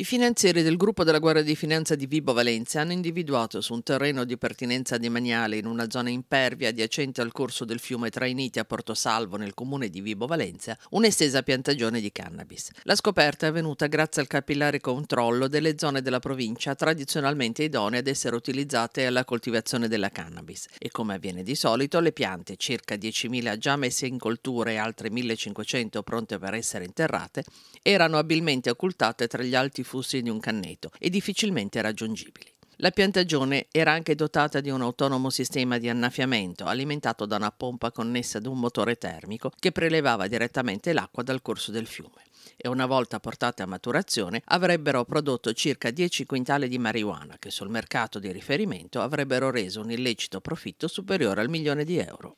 I finanzieri del gruppo della Guardia di Finanza di Vibo Valencia hanno individuato su un terreno di pertinenza demaniale in una zona impervia adiacente al corso del fiume Trainiti a Porto Salvo nel comune di Vibo Valencia un'estesa piantagione di cannabis. La scoperta è avvenuta grazie al capillare controllo delle zone della provincia tradizionalmente idonee ad essere utilizzate alla coltivazione della cannabis e come avviene di solito le piante, circa 10.000 già messe in coltura e altre 1.500 pronte per essere interrate, erano abilmente occultate tra gli alti flussi di un canneto e difficilmente raggiungibili. La piantagione era anche dotata di un autonomo sistema di annaffiamento alimentato da una pompa connessa ad un motore termico che prelevava direttamente l'acqua dal corso del fiume e una volta portate a maturazione avrebbero prodotto circa 10 quintali di marijuana che sul mercato di riferimento avrebbero reso un illecito profitto superiore al milione di euro.